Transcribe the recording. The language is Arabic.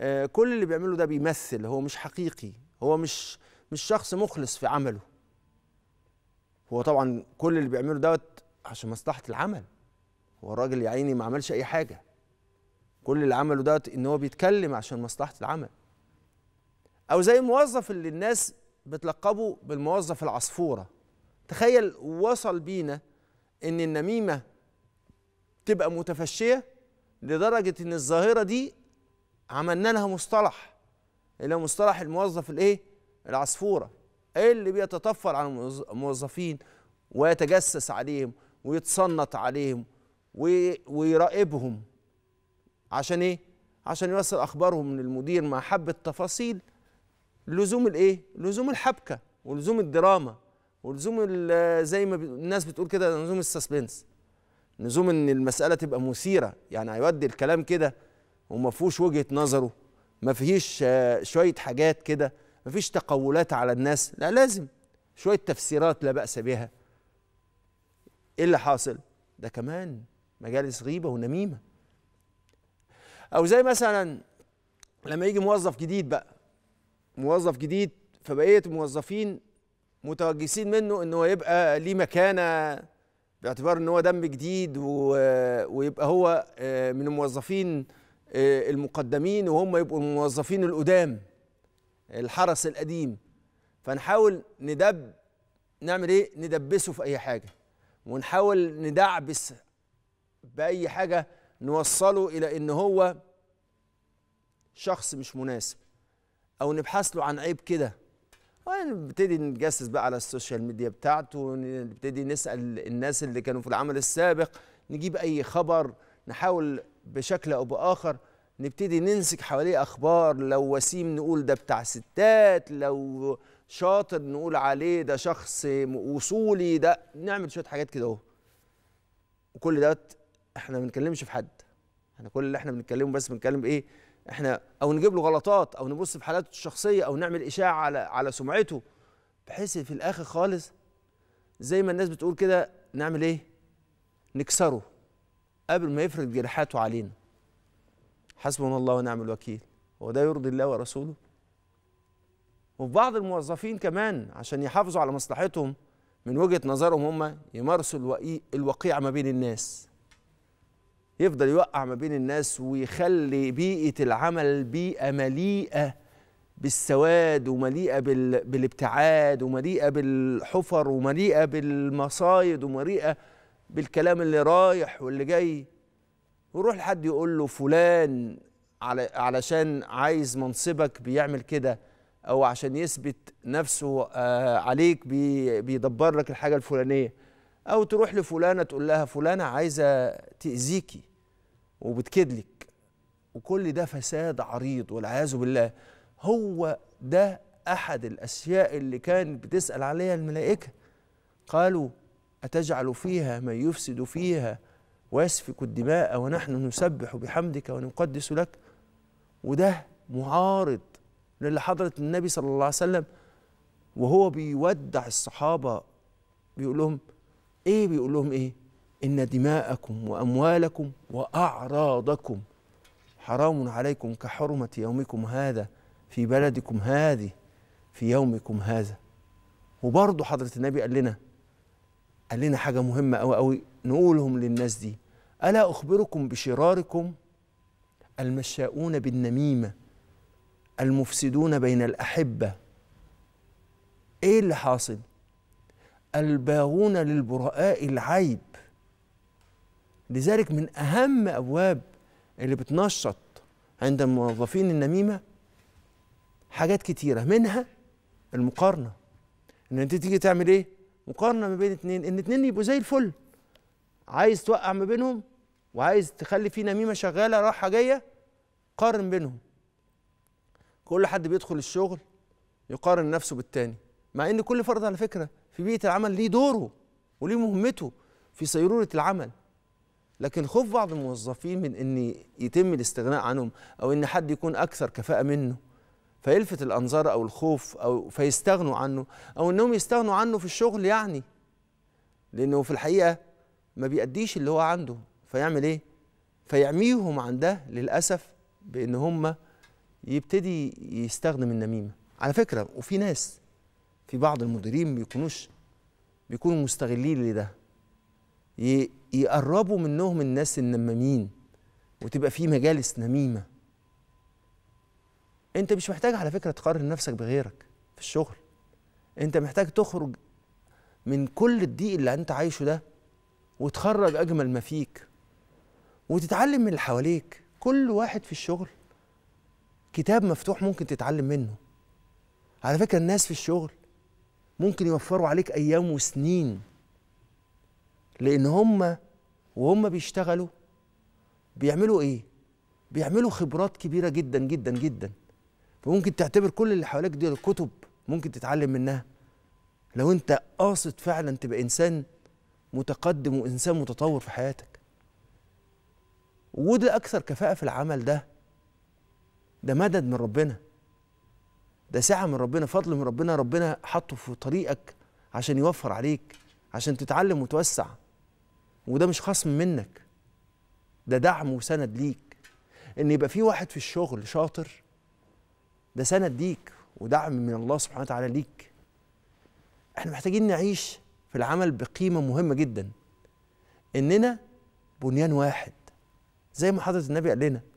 آه، كل اللي بيعمله ده بيمثل هو مش حقيقي هو مش مش شخص مخلص في عمله هو طبعا كل اللي بيعمله دوت عشان مصلحه العمل هو الراجل يا عيني ما عملش اي حاجه كل اللي عمله دوت ان هو بيتكلم عشان مصلحه العمل او زي الموظف اللي الناس بتلقبه بالموظف العصفوره تخيل وصل بينا ان النميمه تبقى متفشيه لدرجه ان الظاهره دي عملنا لها مصطلح اللي هو مصطلح الموظف الايه العصفوره ايه اللي بيتطفل على الموظفين ويتجسس عليهم ويتصنت عليهم ويراقبهم عشان ايه عشان يوصل اخبارهم للمدير مع حبه تفاصيل لزوم الايه لزوم الحبكه ولزوم الدراما ولزوم زي ما الناس بتقول كده لزوم السسبنس لزوم ان المساله تبقى مثيره يعني هيودي الكلام كده وما فيهوش وجهه نظره ما فيهش آه، شويه حاجات كده ما فيش تقولات على الناس لا لازم شويه تفسيرات لا باس بها ايه اللي حاصل ده كمان مجالس غيبه ونميمه او زي مثلا لما يجي موظف جديد بقى موظف جديد فبقيه الموظفين متوجسين منه ان هو يبقى ليه مكانه باعتبار ان هو دم جديد و... آه، ويبقى هو آه، من الموظفين آه، المقدمين وهم يبقوا الموظفين القدام الحرس القديم فنحاول ندب نعمل ايه ندبسه في اي حاجه ونحاول ندعبس باي حاجه نوصله الى ان هو شخص مش مناسب او نبحث له عن عيب كده ونبتدي نتجسس بقى على السوشيال ميديا بتاعته ونبتدي نسال الناس اللي كانوا في العمل السابق نجيب اي خبر نحاول بشكل او باخر نبتدي ننسك حواليه اخبار لو وسيم نقول ده بتاع ستات لو شاطر نقول عليه ده شخص وصولي ده نعمل شويه حاجات كده اهو وكل دوت احنا ما بنتكلمش في حد احنا كل اللي احنا بنتكلمه بس بنتكلم ايه احنا او نجيب له غلطات او نبص في حالاته الشخصيه او نعمل اشاعه على على سمعته بحيث في الاخر خالص زي ما الناس بتقول كده نعمل ايه نكسره قبل ما يفرد جناحاته علينا حسبنا الله ونعم الوكيل هو ده يرضي الله ورسوله وفي بعض الموظفين كمان عشان يحافظوا على مصلحتهم من وجهه نظرهم هم يمارسوا الوقيع ما بين الناس يفضل يوقع ما بين الناس ويخلي بيئه العمل بيئه مليئه بالسواد ومليئه بال... بالابتعاد ومليئه بالحفر ومليئه بالمصايد ومليئه بالكلام اللي رايح واللي جاي ويروح لحد يقول له فلان علشان عايز منصبك بيعمل كده او عشان يثبت نفسه آه، عليك بيدبر لك الحاجه الفلانيه او تروح لفلانه تقول لها فلانه عايزه تاذيكي وبتكدلك وكل ده فساد عريض والعياذ بالله هو ده احد الاشياء اللي كان بتسال عليها الملائكه قالوا أتجعل فيها من يفسد فيها ويسفك الدماء ونحن نسبح بحمدك ونقدس لك وده معارض للي حضرة النبي صلى الله عليه وسلم وهو بيودع الصحابة بيقول لهم إيه بيقول لهم إيه إن دماءكم وأموالكم وأعراضكم حرام عليكم كحرمة يومكم هذا في بلدكم هذه في يومكم هذا وبرضه حضرة النبي قال لنا قال لنا حاجة مهمة أوي أوي نقولهم للناس دي ألا أخبركم بشراركم المشاؤون بالنميمة المفسدون بين الأحبة إيه اللي حاصل؟ الباغون للبراء العيب لذلك من أهم أبواب اللي بتنشط عند الموظفين النميمة حاجات كتيرة منها المقارنة إن أنت تيجي تعمل إيه؟ مقارنه ما بين اتنين ان اتنين يبقوا زي الفل عايز توقع ما بينهم وعايز تخلي في نميمه شغاله راحه جايه قارن بينهم كل حد بيدخل الشغل يقارن نفسه بالتاني مع ان كل فرد على فكره في بيئه العمل ليه دوره وليه مهمته في سيروره العمل لكن خوف بعض الموظفين من ان يتم الاستغناء عنهم او ان حد يكون اكثر كفاءه منه فيلفت الانظار او الخوف او فيستغنوا عنه او انهم يستغنوا عنه في الشغل يعني لانه في الحقيقه ما بيأديش اللي هو عنده فيعمل ايه فيعميهم عن ده للاسف بان هم يبتدي يستخدم النميمه على فكره وفي ناس في بعض المديرين بيكونوش بيكونوا مستغلين لده يقربوا منهم الناس النمامين وتبقى في مجالس نميمه انت مش محتاج على فكره تقارن نفسك بغيرك في الشغل انت محتاج تخرج من كل الضيق اللي انت عايشه ده وتخرج اجمل ما فيك وتتعلم من اللي حواليك كل واحد في الشغل كتاب مفتوح ممكن تتعلم منه على فكره الناس في الشغل ممكن يوفروا عليك ايام وسنين لان هم وهم بيشتغلوا بيعملوا ايه بيعملوا خبرات كبيره جدا جدا جدا فممكن تعتبر كل اللي حواليك دي كتب ممكن تتعلم منها لو انت قاصد فعلا تبقى انسان متقدم وانسان متطور في حياتك وجود اكثر كفاءه في العمل ده ده مدد من ربنا ده سعه من ربنا فضل من ربنا ربنا حطه في طريقك عشان يوفر عليك عشان تتعلم وتوسع وده مش خصم منك ده دعم وسند ليك ان يبقى في واحد في الشغل شاطر ده سند ليك ودعم من الله سبحانه وتعالى ليك احنا محتاجين نعيش في العمل بقيمه مهمه جدا اننا بنيان واحد زي ما حضره النبي قال لنا